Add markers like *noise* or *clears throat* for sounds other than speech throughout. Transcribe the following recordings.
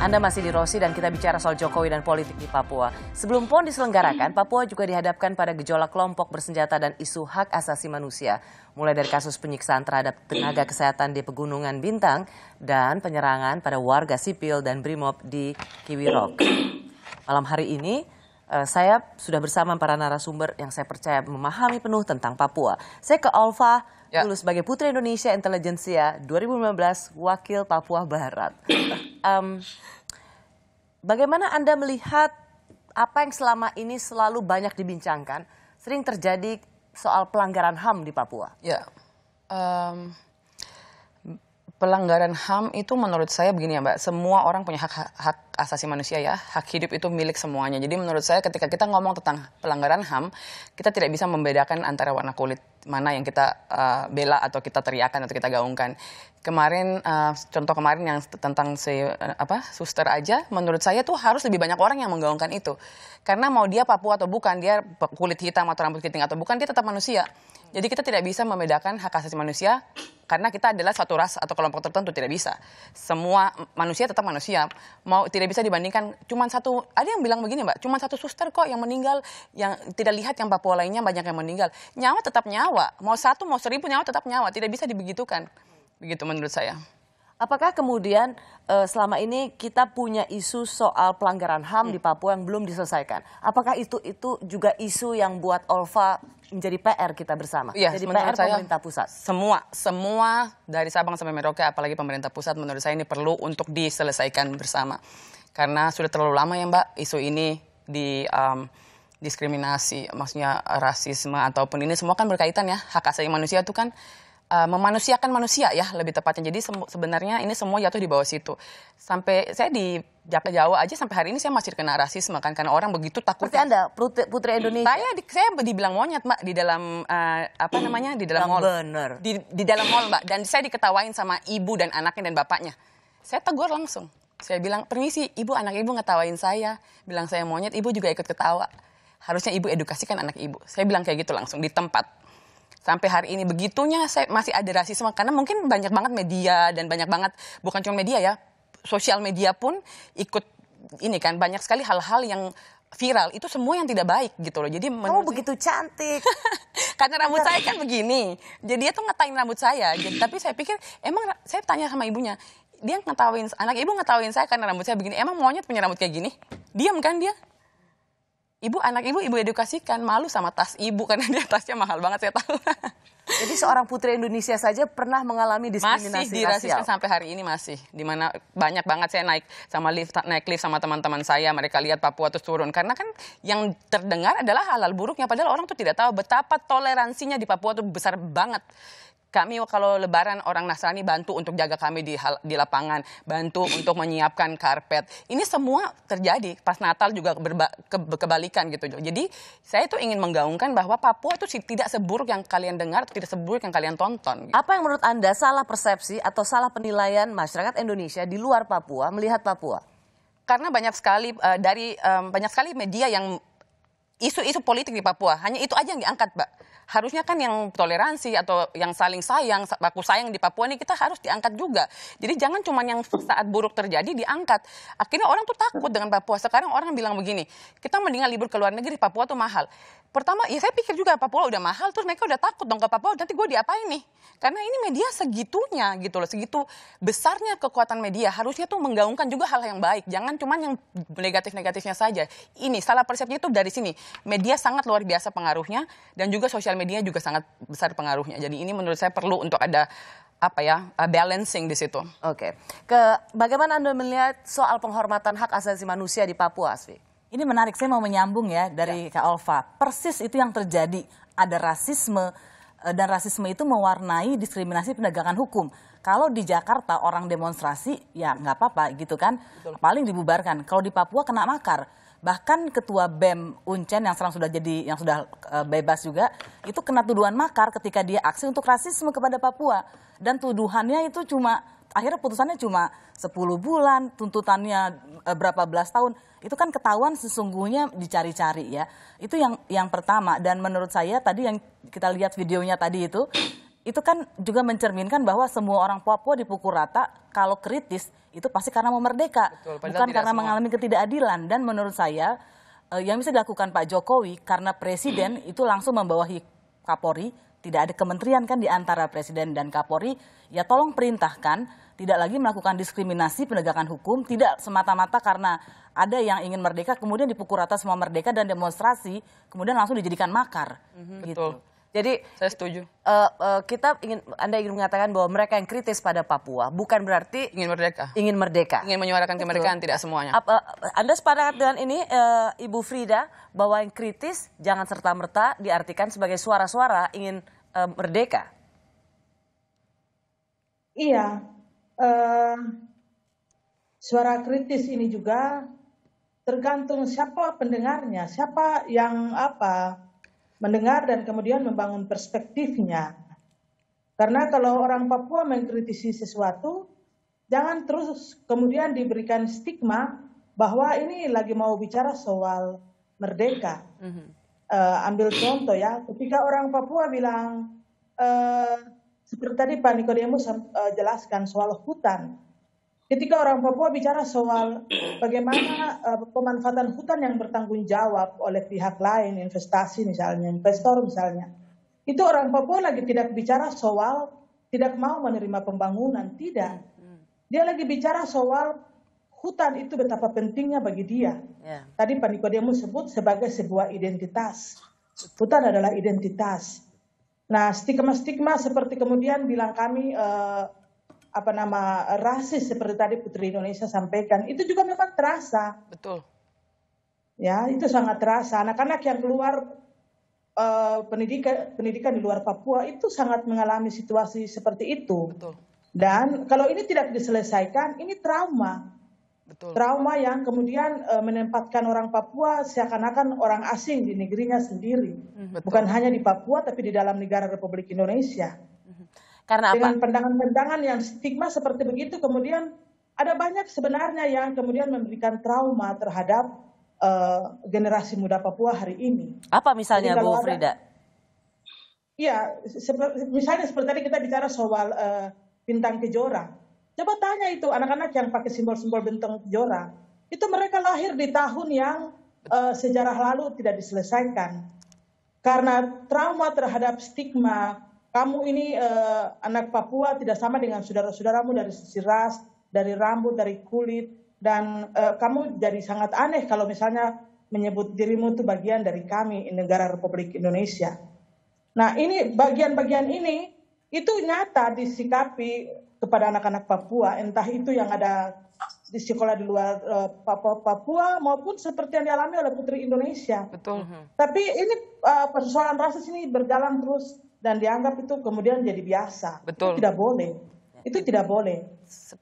Anda masih di Rossi dan kita bicara soal Jokowi dan politik di Papua. Sebelum PON diselenggarakan, Papua juga dihadapkan pada gejolak kelompok bersenjata dan isu hak asasi manusia. Mulai dari kasus penyiksaan terhadap tenaga kesehatan di Pegunungan Bintang dan penyerangan pada warga sipil dan brimob di Kiwirok. Malam hari ini, eh, saya sudah bersama para narasumber yang saya percaya memahami penuh tentang Papua. Saya ke Alfa ya. dulu sebagai Putri Indonesia Intelijensia 2015 Wakil Papua Barat um, bagaimana Anda melihat apa yang selama ini selalu banyak dibincangkan, sering terjadi soal pelanggaran HAM di Papua? Ya, um, pelanggaran HAM itu menurut saya begini ya Mbak, semua orang punya hak, hak asasi manusia ya, hak hidup itu milik semuanya. Jadi menurut saya ketika kita ngomong tentang pelanggaran HAM, kita tidak bisa membedakan antara warna kulit mana yang kita uh, bela atau kita teriakan atau kita gaungkan. Kemarin uh, contoh kemarin yang tentang si uh, apa suster aja, menurut saya tuh harus lebih banyak orang yang menggaungkan itu. Karena mau dia Papua atau bukan, dia kulit hitam atau rambut keriting atau bukan, dia tetap manusia. Jadi kita tidak bisa membedakan hak asasi manusia karena kita adalah satu ras atau kelompok tertentu tidak bisa. Semua manusia tetap manusia. Mau tidak bisa dibandingkan cuma satu. Ada yang bilang begini mbak, cuma satu suster kok yang meninggal, yang tidak lihat yang Papua lainnya banyak yang meninggal. Nyawa tetap nyawa. Mau satu mau seribu nyawa tetap nyawa. Tidak bisa dibegitukan. Begitu menurut saya. Apakah kemudian eh, selama ini kita punya isu soal pelanggaran HAM hmm. di Papua yang belum diselesaikan? Apakah itu itu juga isu yang buat Olva menjadi PR kita bersama. Ya, Jadi PR saya, pemerintah pusat. Semua, semua dari Sabang sampai Merauke, apalagi pemerintah pusat, menurut saya ini perlu untuk diselesaikan bersama. Karena sudah terlalu lama ya Mbak, isu ini di um, diskriminasi, maksudnya rasisme ataupun ini semua kan berkaitan ya hak asasi manusia itu kan Eh, memanusiakan manusia ya lebih tepatnya. Jadi sebenarnya ini semua jatuh di bawah situ. Sampai saya di jakarta Jawa aja sampai hari ini saya masih kena rasisme kan karena orang begitu takut. Seperti Anda putri, putri Indonesia. Saya saya dibilang monyet Mbak di dalam uh, apa namanya? di dalam mall. Bener. Di di dalam mall Mbak dan saya diketawain sama ibu dan anaknya dan bapaknya. Saya tegur langsung. Saya bilang, "Permisi, Ibu, anak Ibu ngetawain saya." Bilang saya monyet, Ibu juga ikut ketawa. Harusnya Ibu edukasikan anak Ibu. Saya bilang kayak gitu langsung di tempat sampai hari ini begitunya saya masih ada rasisme karena mungkin banyak banget media dan banyak banget bukan cuma media ya sosial media pun ikut ini kan banyak sekali hal-hal yang viral itu semua yang tidak baik gitu loh. Jadi kamu oh, begitu cantik. *laughs* Karena rambut saya kan begini. Jadi dia tuh ngetain rambut saya. Jadi, *laughs* tapi saya pikir emang saya tanya sama ibunya, dia ngetawain anak ibu ngetawain saya karena rambut saya begini. Emang monyet punya rambut kayak gini? Diam kan dia? ibu anak ibu ibu edukasikan malu sama tas ibu *laughs* karena dia tasnya mahal banget saya tahu. Jadi seorang putri Indonesia saja pernah mengalami diskriminasi masih dirasikan rasial. sampai hari ini masih. Dimana banyak banget saya naik sama lift naik lift sama teman-teman saya mereka lihat Papua terus turun karena kan yang terdengar adalah halal buruknya padahal orang tuh tidak tahu betapa toleransinya di Papua tuh besar banget kami kalau lebaran orang Nasrani bantu untuk jaga kami di, di lapangan, bantu untuk menyiapkan karpet. Ini semua terjadi pas Natal juga berba, ke, kebalikan gitu. Jadi saya itu ingin menggaungkan bahwa Papua itu tidak seburuk yang kalian dengar, tidak seburuk yang kalian tonton. Gitu. Apa yang menurut Anda salah persepsi atau salah penilaian masyarakat Indonesia di luar Papua melihat Papua? Karena banyak sekali uh, dari um, banyak sekali media yang isu-isu politik di Papua. Hanya itu aja yang diangkat, Mbak. Harusnya kan yang toleransi atau yang saling sayang, baku sayang di Papua ini kita harus diangkat juga. Jadi jangan cuma yang saat buruk terjadi diangkat. Akhirnya orang tuh takut dengan Papua. Sekarang orang bilang begini, kita mendingan libur ke luar negeri, Papua tuh mahal pertama ya saya pikir juga Papua udah mahal terus mereka udah takut dong ke Papua nanti gue diapain nih karena ini media segitunya gitu loh segitu besarnya kekuatan media harusnya tuh menggaungkan juga hal yang baik jangan cuman yang negatif-negatifnya saja ini salah persepsi itu dari sini media sangat luar biasa pengaruhnya dan juga sosial media juga sangat besar pengaruhnya jadi ini menurut saya perlu untuk ada apa ya balancing di situ. Oke, okay. ke bagaimana anda melihat soal penghormatan hak asasi manusia di Papua, Asfi? Ini menarik, saya mau menyambung ya dari ya. Kak Olva. Persis itu yang terjadi. Ada rasisme eh, dan rasisme itu mewarnai diskriminasi penegakan hukum. Kalau di Jakarta orang demonstrasi ya nggak apa-apa gitu kan, Betul. paling dibubarkan. Kalau di Papua kena makar. Bahkan ketua BEM Uncen yang sekarang sudah jadi yang sudah eh, bebas juga itu kena tuduhan makar ketika dia aksi untuk rasisme kepada Papua dan tuduhannya itu cuma akhirnya putusannya cuma 10 bulan, tuntutannya eh, berapa belas tahun. Itu kan ketahuan sesungguhnya dicari-cari ya. Itu yang yang pertama dan menurut saya tadi yang kita lihat videonya tadi itu itu kan juga mencerminkan bahwa semua orang Papua dipukul rata kalau kritis itu pasti karena mau merdeka, Betul, bukan karena semua. mengalami ketidakadilan dan menurut saya eh, yang bisa dilakukan Pak Jokowi karena presiden *clears throat* itu langsung membawahi Kapolri tidak ada kementerian kan di antara Presiden dan Kapolri, ya tolong perintahkan tidak lagi melakukan diskriminasi penegakan hukum, tidak semata-mata karena ada yang ingin merdeka, kemudian dipukul rata semua merdeka dan demonstrasi, kemudian langsung dijadikan makar. Mm -hmm. gitu. Betul. Jadi saya setuju. Uh, uh, kita ingin Anda ingin mengatakan bahwa mereka yang kritis pada Papua bukan berarti ingin merdeka. Ingin merdeka. Ingin menyuarakan Betul. kemerdekaan tidak semuanya. Apa, anda sepakat dengan ini uh, Ibu Frida bahwa yang kritis jangan serta-merta diartikan sebagai suara-suara ingin uh, merdeka. Iya. Uh, suara kritis ini juga tergantung siapa pendengarnya, siapa yang apa mendengar dan kemudian membangun perspektifnya. Karena kalau orang Papua mengkritisi sesuatu, jangan terus kemudian diberikan stigma bahwa ini lagi mau bicara soal merdeka. Mm -hmm. uh, ambil contoh ya, ketika orang Papua bilang, uh, seperti tadi Pak Nikodemus uh, eh, jelaskan soal hutan, ketika orang Papua bicara soal bagaimana uh, pemanfaatan hutan yang bertanggung jawab oleh pihak lain, investasi misalnya, investor misalnya, itu orang Papua lagi tidak bicara soal tidak mau menerima pembangunan, tidak. Dia lagi bicara soal hutan itu betapa pentingnya bagi dia. Yeah. Tadi Pak Nikodemus sebut sebagai sebuah identitas. Hutan adalah identitas. Nah, stigma-stigma seperti kemudian bilang kami uh, apa nama rasis seperti tadi Putri Indonesia sampaikan itu juga memang terasa. Betul. Ya, itu sangat terasa. Anak-anak yang keluar uh, pendidikan pendidikan di luar Papua itu sangat mengalami situasi seperti itu. Betul. Dan kalau ini tidak diselesaikan, ini trauma. Betul. Trauma yang kemudian uh, menempatkan orang Papua seakan-akan orang asing di negerinya sendiri, hmm, Betul. bukan hanya di Papua tapi di dalam negara Republik Indonesia. Karena apa? Dengan pandangan-pandangan yang stigma seperti begitu kemudian ada banyak sebenarnya yang kemudian memberikan trauma terhadap uh, generasi muda Papua hari ini. Apa misalnya Bu Frida? Iya, misalnya seperti tadi kita bicara soal uh, bintang kejora. Coba tanya itu anak-anak yang pakai simbol-simbol bintang kejora. Itu mereka lahir di tahun yang uh, sejarah lalu tidak diselesaikan. Karena trauma terhadap stigma kamu ini uh, anak Papua tidak sama dengan saudara-saudaramu dari sisi ras, dari rambut, dari kulit, dan uh, kamu jadi sangat aneh kalau misalnya menyebut dirimu itu bagian dari kami negara Republik Indonesia. Nah ini bagian-bagian ini itu nyata disikapi kepada anak-anak Papua, entah itu yang ada di sekolah di luar uh, Papua maupun seperti yang dialami oleh putri Indonesia. Betul. Tapi ini uh, persoalan rasis ini berjalan terus dan dianggap itu kemudian jadi biasa. Betul. Ya. Itu tidak boleh. Itu tidak boleh.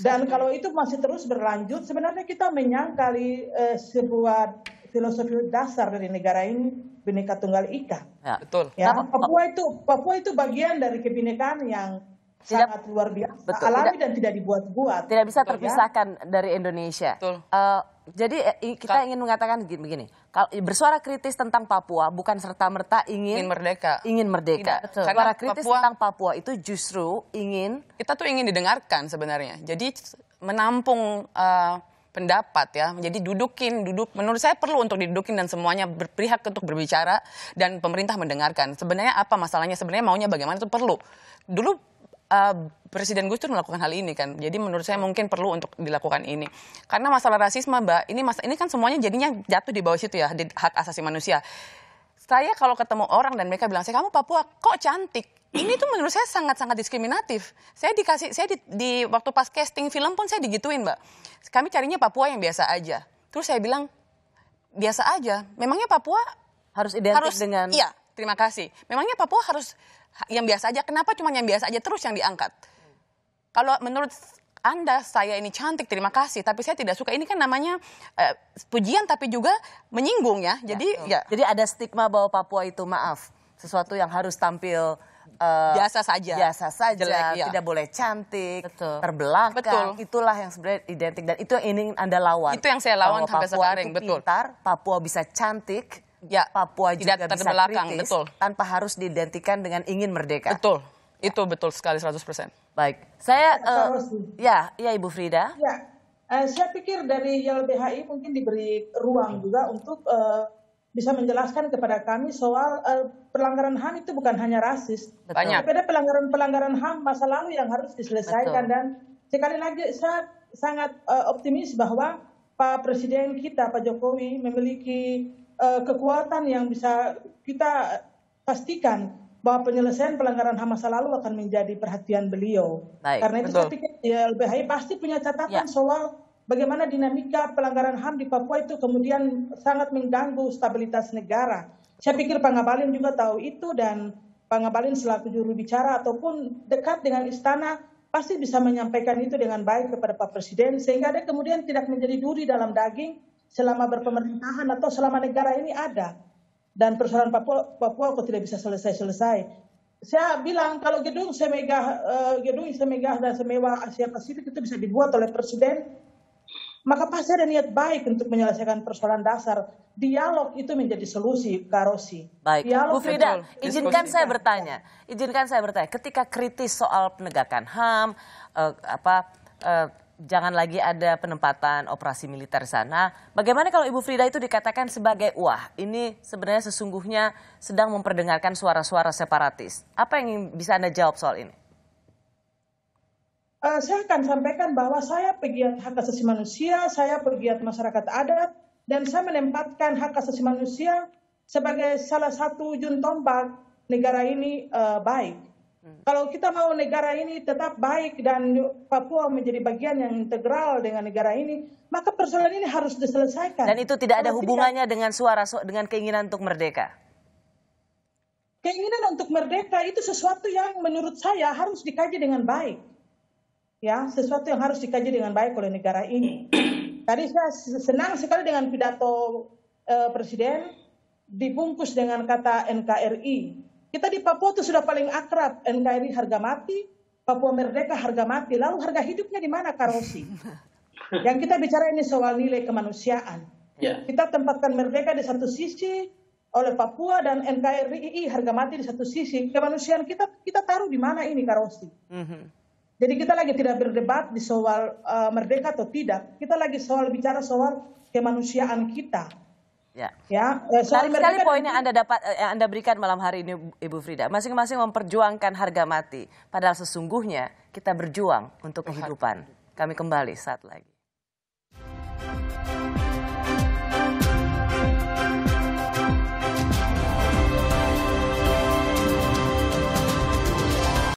Dan kalau itu masih terus berlanjut, sebenarnya kita menyangkali eh, sebuah filosofi dasar dari negara ini bineka tunggal ika. Ya, betul. Ya, oh. Papua itu Papua itu bagian dari kebinekaan yang tidak, sangat luar biasa, betul, alami tidak, dan tidak dibuat-buat. Tidak bisa ya? terpisahkan ya? dari Indonesia. Betul. Uh, jadi eh, kita ingin mengatakan begini, bersuara kritis tentang Papua bukan serta merta ingin, ingin merdeka. Ingin merdeka. Suara kritis Papua, tentang Papua itu justru ingin kita tuh ingin didengarkan sebenarnya. Jadi menampung uh, pendapat ya. Jadi dudukin, duduk. Menurut saya perlu untuk didudukin dan semuanya berpihak untuk berbicara dan pemerintah mendengarkan. Sebenarnya apa masalahnya? Sebenarnya maunya bagaimana itu perlu. Dulu uh, Presiden Gus Dur melakukan hal ini kan. Jadi menurut saya mungkin perlu untuk dilakukan ini. Karena masalah rasisme, Mbak, ini mas ini kan semuanya jadinya jatuh di bawah situ ya, di hak asasi manusia. Saya kalau ketemu orang dan mereka bilang, "Saya kamu Papua, kok cantik?" Ini tuh menurut saya sangat-sangat diskriminatif. Saya dikasih saya di, di waktu pas casting film pun saya digituin, Mbak. Kami carinya Papua yang biasa aja. Terus saya bilang, "Biasa aja. Memangnya Papua harus identik harus, dengan Iya, terima kasih. Memangnya Papua harus yang biasa aja. Kenapa cuma yang biasa aja terus yang diangkat? Kalau menurut anda saya ini cantik, terima kasih. Tapi saya tidak suka. Ini kan namanya uh, pujian, tapi juga menyinggung ya. ya Jadi ya, ya. Jadi ada stigma bahwa Papua itu maaf sesuatu yang harus tampil uh, biasa saja, biasa saja, Jelek, ya. tidak boleh cantik, Betul. terbelakang. Betul. Itulah yang sebenarnya identik dan itu yang ingin anda lawan. Itu yang saya lawan bahwa sampai Papua sekarang. Itu pintar, Papua bisa cantik ya, Papua juga tidak bisa terbelakang, kritis betul. tanpa harus diidentikan dengan ingin merdeka. Betul. Ya. Itu betul sekali 100%. Baik. Saya uh, ya, ya Ibu Frida. Ya. Uh, saya pikir dari YLBHI mungkin diberi ruang juga untuk uh, bisa menjelaskan kepada kami soal uh, pelanggaran HAM itu bukan hanya rasis. Banyak. Tapi ada pelanggaran-pelanggaran HAM masa lalu yang harus diselesaikan betul. dan sekali lagi saya sangat uh, optimis bahwa Pak Presiden kita Pak Jokowi memiliki Eh, kekuatan yang bisa kita pastikan bahwa penyelesaian pelanggaran HAM masa lalu akan menjadi perhatian beliau. Baik, Karena itu betul. saya pikir ya, LBHI pasti punya catatan ya. soal bagaimana dinamika pelanggaran HAM di Papua itu kemudian sangat mengganggu stabilitas negara. Saya pikir Pak Ngabalin juga tahu itu dan Pak Ngabalin selaku juru bicara ataupun dekat dengan istana pasti bisa menyampaikan itu dengan baik kepada Pak Presiden sehingga dia kemudian tidak menjadi duri dalam daging selama berpemerintahan atau selama negara ini ada. Dan persoalan Papua, Papua kok tidak bisa selesai-selesai. Saya bilang kalau gedung semegah eh, gedung semegah dan semewah Asia Pasifik itu bisa dibuat oleh presiden, maka pasti ada niat baik untuk menyelesaikan persoalan dasar. Dialog itu menjadi solusi, Karosi. Baik, Dialog Bu Frida, izinkan saya bertanya. Izinkan saya bertanya, ketika kritis soal penegakan HAM, eh, apa eh, jangan lagi ada penempatan operasi militer sana. Bagaimana kalau Ibu Frida itu dikatakan sebagai wah ini sebenarnya sesungguhnya sedang memperdengarkan suara-suara separatis. Apa yang bisa Anda jawab soal ini? Uh, saya akan sampaikan bahwa saya pegiat hak asasi manusia, saya pegiat masyarakat adat, dan saya menempatkan hak asasi manusia sebagai salah satu ujung tombak negara ini uh, baik. Hmm. Kalau kita mau negara ini tetap baik dan Papua menjadi bagian yang integral dengan negara ini, maka persoalan ini harus diselesaikan. Dan itu tidak ada hubungannya dengan suara dengan keinginan untuk merdeka. Keinginan untuk merdeka itu sesuatu yang menurut saya harus dikaji dengan baik. Ya, sesuatu yang harus dikaji dengan baik oleh negara ini. *coughs* Tadi saya senang sekali dengan pidato eh, presiden dibungkus dengan kata NKRI kita di Papua itu sudah paling akrab NKRI harga mati, Papua merdeka harga mati. Lalu harga hidupnya di mana Karosi? *laughs* Yang kita bicara ini soal nilai kemanusiaan. Yeah. Kita tempatkan merdeka di satu sisi oleh Papua dan NKRI harga mati di satu sisi. Kemanusiaan kita kita taruh di mana ini Karosi? Mm -hmm. Jadi kita lagi tidak berdebat di soal uh, merdeka atau tidak. Kita lagi soal bicara soal kemanusiaan kita. Ya. Ya, ya Menarik sekali poin yang Anda dapat yang eh, Anda berikan malam hari ini Ibu Frida. Masing-masing memperjuangkan harga mati, padahal sesungguhnya kita berjuang untuk kehidupan. Kami kembali saat lagi.